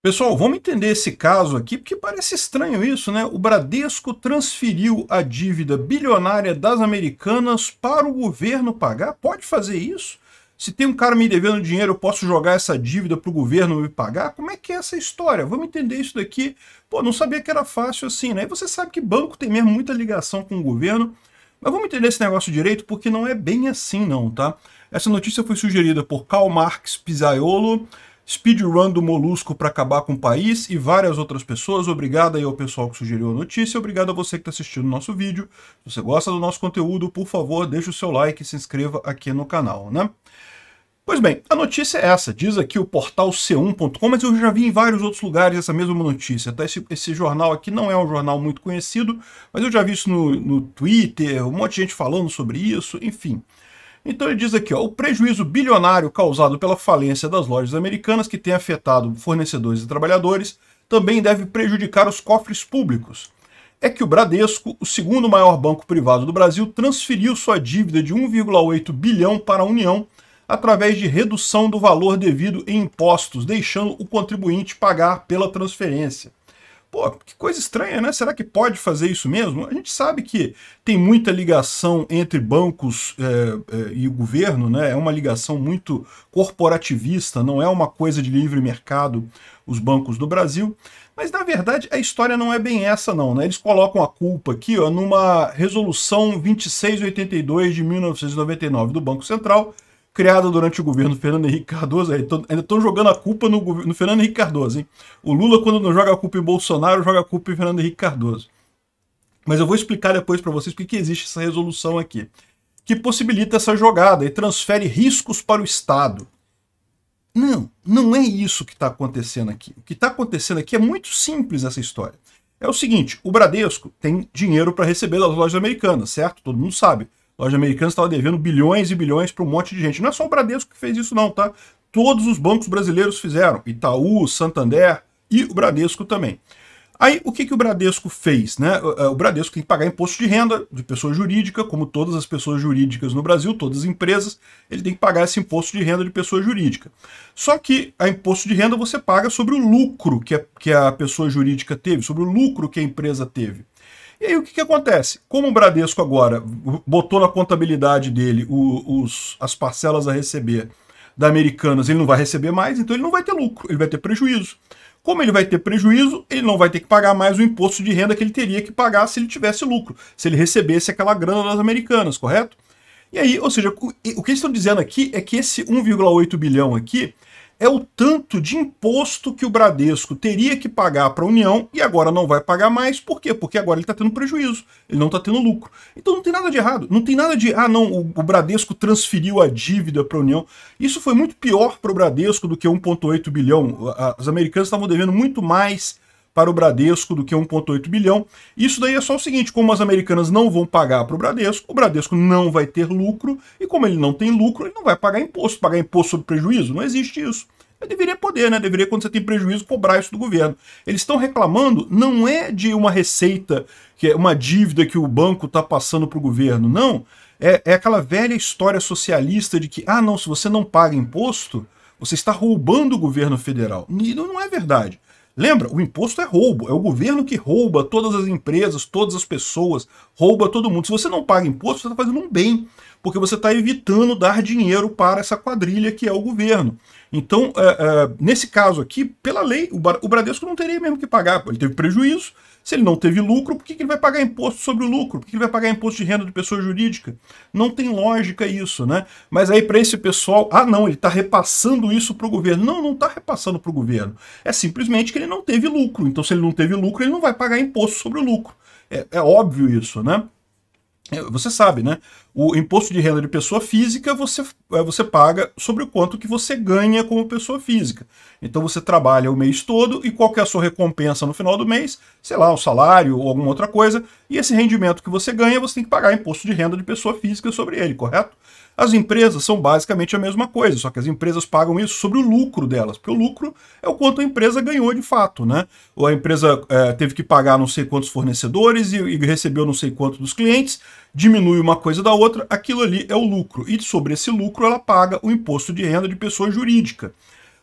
Pessoal, vamos entender esse caso aqui, porque parece estranho isso, né? O Bradesco transferiu a dívida bilionária das americanas para o governo pagar? Pode fazer isso? Se tem um cara me devendo dinheiro, eu posso jogar essa dívida para o governo me pagar? Como é que é essa história? Vamos entender isso daqui. Pô, não sabia que era fácil assim, né? E você sabe que banco tem mesmo muita ligação com o governo. Mas vamos entender esse negócio direito, porque não é bem assim não, tá? Essa notícia foi sugerida por Karl Marx Pisaiolo, speedrun do Molusco para acabar com o país e várias outras pessoas. Obrigado aí ao pessoal que sugeriu a notícia, obrigado a você que está assistindo o nosso vídeo. Se você gosta do nosso conteúdo, por favor, deixe o seu like e se inscreva aqui no canal, né? Pois bem, a notícia é essa, diz aqui o portal c1.com, mas eu já vi em vários outros lugares essa mesma notícia, tá? Esse, esse, jornal aqui não é um jornal muito conhecido, mas eu já vi isso no, no Twitter, um monte de gente falando sobre isso, enfim. Então ele diz aqui, ó, o prejuízo bilionário causado pela falência das lojas americanas, que tem afetado fornecedores e trabalhadores, também deve prejudicar os cofres públicos. É que o Bradesco, o segundo maior banco privado do Brasil, transferiu sua dívida de 1,8 bilhão para a União através de redução do valor devido em impostos, deixando o contribuinte pagar pela transferência. Pô, que coisa estranha, né? Será que pode fazer isso mesmo? A gente sabe que tem muita ligação entre bancos é, é, e o governo, né? É uma ligação muito corporativista, não é uma coisa de livre mercado os bancos do Brasil. Mas, na verdade, a história não é bem essa, não. Né? Eles colocam a culpa aqui ó, numa resolução 2682 de 1999 do Banco Central, criada durante o governo Fernando Henrique Cardoso. Aí, tô, ainda estão jogando a culpa no, no, Fernando Henrique Cardoso, hein? O Lula, quando não joga a culpa em Bolsonaro, joga a culpa em Fernando Henrique Cardoso. Mas eu vou explicar depois para vocês porque existe essa resolução aqui, que possibilita essa jogada e transfere riscos para o Estado. Não, não é isso que está acontecendo aqui. O que está acontecendo aqui é muito simples essa história. É o seguinte, o Bradesco tem dinheiro para receber das lojas americanas, certo? Todo mundo sabe loja americana estava devendo bilhões e bilhões para um monte de gente. Não é só o Bradesco que fez isso não, tá? Todos os bancos brasileiros fizeram, Itaú, Santander e o Bradesco também. Aí, o que, que o Bradesco fez? Né? É, o Bradesco tem que pagar imposto de renda de pessoa jurídica, como todas as pessoas jurídicas no Brasil, todas as empresas, ele tem que pagar esse imposto de renda de pessoa jurídica. Só que a imposto de renda você paga sobre o lucro que a, que a pessoa jurídica teve, sobre o lucro que a empresa teve. E aí o que, que acontece? Como o Bradesco agora botou na contabilidade dele o, os, as parcelas a receber da Americanas, ele não vai receber mais, então ele não vai ter lucro, ele vai ter prejuízo. Como ele vai ter prejuízo, ele não vai ter que pagar mais o imposto de renda que ele teria que pagar se ele tivesse lucro, se ele recebesse aquela grana das Americanas, correto? E aí, ou seja, o que eles estão dizendo aqui é que esse 1,8 bilhão aqui é o tanto de imposto que o Bradesco teria que pagar para a União e agora não vai pagar mais. Por quê? Porque agora ele está tendo prejuízo, ele não está tendo lucro. Então não tem nada de errado. Não tem nada de, ah, não, o, o Bradesco transferiu a dívida para a União. Isso foi muito pior para o Bradesco do que 1,8 bilhão. As americanas estavam devendo muito mais para o Bradesco do que 1,8 bilhão. Isso daí é só o seguinte: como as americanas não vão pagar para o Bradesco, o Bradesco não vai ter lucro, e como ele não tem lucro, ele não vai pagar imposto. Pagar imposto sobre prejuízo? Não existe isso. Eu deveria poder, né? Deveria, quando você tem prejuízo, cobrar isso do governo. Eles estão reclamando, não é de uma receita, que é uma dívida que o banco está passando para o governo, não. É, é aquela velha história socialista de que, ah, não, se você não paga imposto, você está roubando o governo federal. E não é verdade. Lembra? O imposto é roubo. É o governo que rouba todas as empresas, todas as pessoas, rouba todo mundo. Se você não paga imposto, você está fazendo um bem porque você está evitando dar dinheiro para essa quadrilha que é o governo. Então, é, é, nesse caso aqui, pela lei, o Bradesco não teria mesmo que pagar. Ele teve prejuízo, se ele não teve lucro, por que, que ele vai pagar imposto sobre o lucro? Por que, que ele vai pagar imposto de renda de pessoa jurídica? Não tem lógica isso, né? Mas aí para esse pessoal, ah não, ele está repassando isso para o governo. Não, não está repassando para o governo. É simplesmente que ele não teve lucro. Então se ele não teve lucro, ele não vai pagar imposto sobre o lucro. É, é óbvio isso, né? É, você sabe, né? O imposto de renda de pessoa física você, eh, você paga sobre o quanto que você ganha como pessoa física. Então você trabalha o mês todo e qual é a sua recompensa no final do mês? Sei lá, o salário ou alguma outra coisa. E esse rendimento que você ganha, você tem que pagar imposto de renda de pessoa física sobre ele, correto? As empresas são basicamente a mesma coisa, só que as empresas pagam isso sobre o lucro delas, porque o lucro é o quanto a empresa ganhou de fato, né? Ou a empresa é, teve que pagar não sei quantos fornecedores e, e recebeu não sei quanto dos clientes, diminui uma coisa da outra, aquilo ali é o lucro. E sobre esse lucro ela paga o imposto de renda de pessoa jurídica.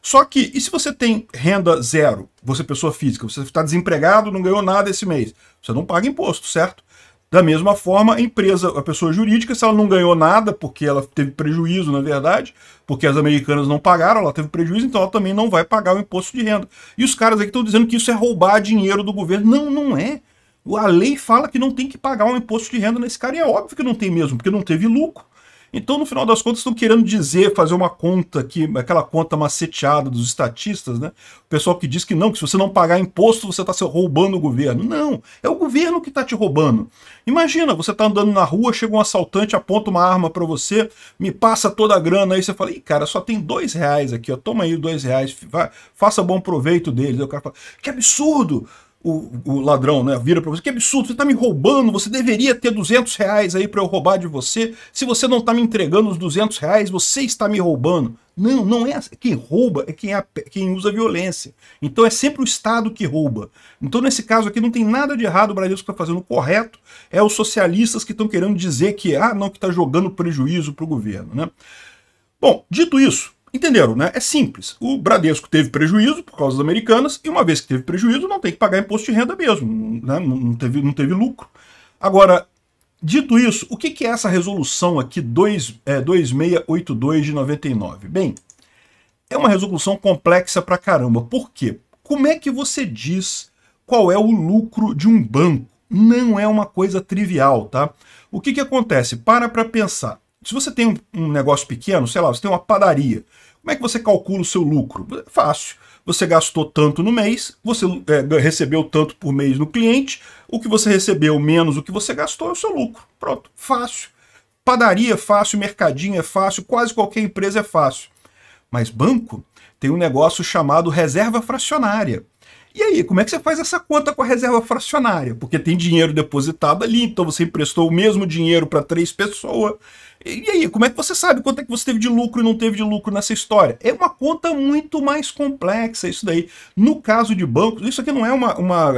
Só que, e se você tem renda zero, você é pessoa física, você está desempregado, não ganhou nada esse mês, você não paga imposto, certo? Da mesma forma, a empresa, a pessoa jurídica, se ela não ganhou nada, porque ela teve prejuízo, na verdade, porque as americanas não pagaram, ela teve prejuízo, então ela também não vai pagar o imposto de renda. E os caras aqui estão dizendo que isso é roubar dinheiro do governo. Não, não é. A lei fala que não tem que pagar um imposto de renda nesse cara e é óbvio que não tem mesmo, porque não teve lucro. Então, no final das contas, estão querendo dizer, fazer uma conta, que, aquela conta maceteada dos estatistas, né? O pessoal que diz que não, que se você não pagar imposto, você está roubando o governo. Não, é o governo que está te roubando. Imagina, você está andando na rua, chega um assaltante, aponta uma arma para você, me passa toda a grana, aí você fala, Ih, cara, só tem dois reais aqui, ó, toma aí dois reais, vai, faça bom proveito deles. Aí o cara fala, que absurdo, o, o ladrão né, vira para você, que absurdo, você está me roubando, você deveria ter 200 reais aí para eu roubar de você, se você não está me entregando os 200 reais, você está me roubando. Não, não é assim, quem rouba, é quem, é quem usa violência. Então é sempre o Estado que rouba. Então nesse caso aqui não tem nada de errado, o Brasil está fazendo o correto, é os socialistas que estão querendo dizer que, ah, não, que está jogando prejuízo para o governo. Né? Bom, dito isso, Entenderam, né? É simples. O Bradesco teve prejuízo por causa das americanas, e uma vez que teve prejuízo, não tem que pagar imposto de renda mesmo, né? não, teve, não teve lucro. Agora, dito isso, o que, que é essa resolução aqui 2, é, 2682 de 99? Bem, é uma resolução complexa pra caramba. Por quê? Como é que você diz qual é o lucro de um banco? Não é uma coisa trivial, tá? O que, que acontece? Para para pensar. Se você tem um, um negócio pequeno, sei lá, você tem uma padaria, como é que você calcula o seu lucro? Fácil. Você gastou tanto no mês, você é, recebeu tanto por mês no cliente, o que você recebeu menos o que você gastou é o seu lucro. Pronto, fácil. Padaria é fácil, mercadinho é fácil, quase qualquer empresa é fácil. Mas banco tem um negócio chamado reserva fracionária. E aí, como é que você faz essa conta com a reserva fracionária? Porque tem dinheiro depositado ali, então você emprestou o mesmo dinheiro para três pessoas. E aí, como é que você sabe quanto é que você teve de lucro e não teve de lucro nessa história? É uma conta muito mais complexa isso daí. No caso de bancos, isso aqui não é uma, uma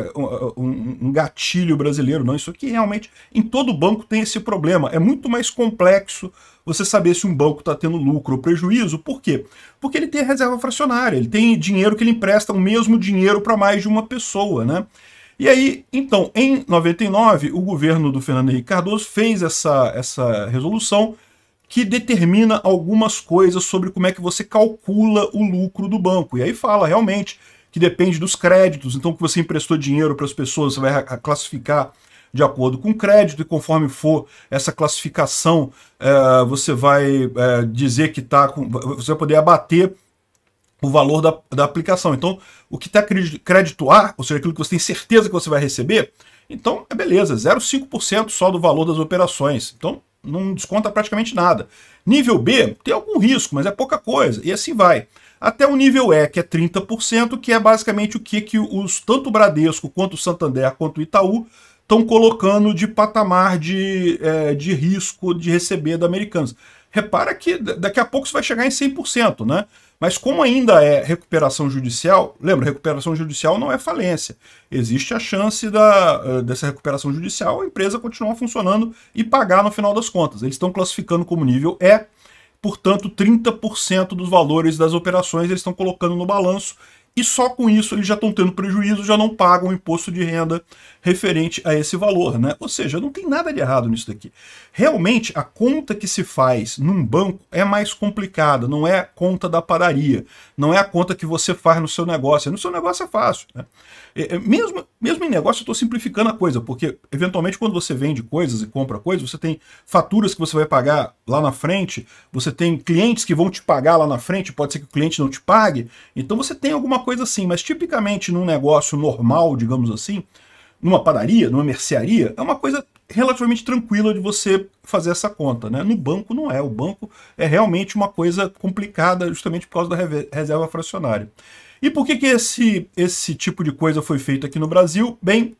um, um gatilho brasileiro, não. Isso aqui realmente, em todo banco tem esse problema. É muito mais complexo você saber se um banco está tendo lucro ou prejuízo. Por quê? Porque ele tem reserva fracionária, ele tem dinheiro que ele empresta o mesmo dinheiro para mais de uma pessoa, né? E aí, então, em 99, o governo do Fernando Henrique Cardoso fez essa, essa resolução que determina algumas coisas sobre como é que você calcula o lucro do banco. E aí fala realmente que depende dos créditos, então que você emprestou dinheiro para as pessoas, você vai classificar de acordo com o crédito, e conforme for essa classificação, é, você vai é, dizer que está com. Você vai poder abater o valor da, da aplicação. Então, o que está crédito A, ou seja, aquilo que você tem certeza que você vai receber, então é beleza, 0,5% só do valor das operações. Então, não desconta praticamente nada. Nível B tem algum risco, mas é pouca coisa, e assim vai. Até o nível E, que é 30%, que é basicamente o que, que os tanto o Bradesco, quanto o Santander, quanto o Itaú estão colocando de patamar de, é, de risco de receber da Americanas. Repara que daqui a pouco isso vai chegar em 100%, né? Mas como ainda é recuperação judicial, lembra, recuperação judicial não é falência. Existe a chance da, eh, dessa recuperação judicial a empresa continuar funcionando e pagar no final das contas. Eles estão classificando como nível E, portanto, 30% dos valores das operações eles estão colocando no balanço e só com isso eles já estão tendo prejuízo, já não pagam o imposto de renda referente a esse valor, né? Ou seja, não tem nada de errado nisso daqui. Realmente, a conta que se faz num banco é mais complicada, não é a conta da padaria, não é a conta que você faz no seu negócio. No seu negócio é fácil, né? É, é, mesmo, mesmo em negócio, eu estou simplificando a coisa, porque eventualmente quando você vende coisas e compra coisas, você tem faturas que você vai pagar lá na frente, você tem clientes que vão te pagar lá na frente, pode ser que o cliente não te pague, então você tem alguma coisa assim, mas tipicamente num negócio normal, digamos assim, numa padaria, numa mercearia, é uma coisa relativamente tranquila de você fazer essa conta, né? No banco não é, o banco é realmente uma coisa complicada justamente por causa da reserva fracionária. E por que, que esse, esse tipo de coisa foi feito aqui no Brasil? Bem,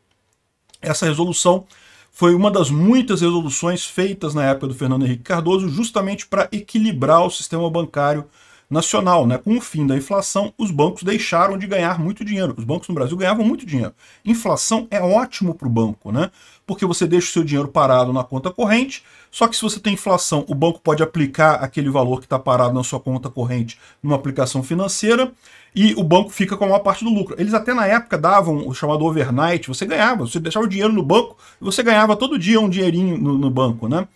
essa resolução foi uma das muitas resoluções feitas na época do Fernando Henrique Cardoso justamente para equilibrar o sistema bancário nacional. Né? Com o fim da inflação, os bancos deixaram de ganhar muito dinheiro. Os bancos no Brasil ganhavam muito dinheiro. Inflação é ótimo para o banco, né? porque você deixa o seu dinheiro parado na conta corrente, só que se você tem inflação, o banco pode aplicar aquele valor que está parado na sua conta corrente numa aplicação financeira e o banco fica com a maior parte do lucro. Eles até na época davam o chamado overnight, você ganhava, você deixava o dinheiro no banco e você ganhava todo dia um dinheirinho no, no banco, né?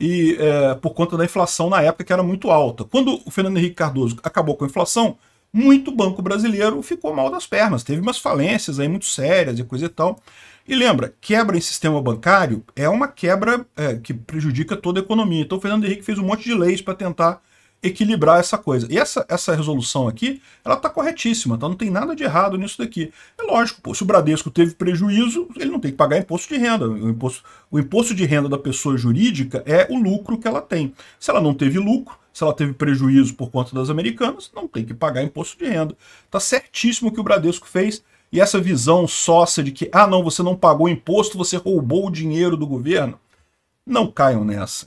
e é, por conta da inflação na época que era muito alta. Quando o Fernando Henrique Cardoso acabou com a inflação, muito banco brasileiro ficou mal das pernas, teve umas falências aí muito sérias e coisa e tal. E lembra, quebra em sistema bancário é uma quebra é, que prejudica toda a economia. Então o Fernando Henrique fez um monte de leis para tentar equilibrar essa coisa. E essa, essa resolução aqui, ela está corretíssima, tá? não tem nada de errado nisso daqui. É lógico, pô, se o Bradesco teve prejuízo, ele não tem que pagar imposto de renda. O imposto, o imposto de renda da pessoa jurídica é o lucro que ela tem. Se ela não teve lucro, se ela teve prejuízo por conta das americanas, não tem que pagar imposto de renda. Tá certíssimo o que o Bradesco fez, e essa visão sócia de que, ah não, você não pagou imposto, você roubou o dinheiro do governo, não caiam nessa.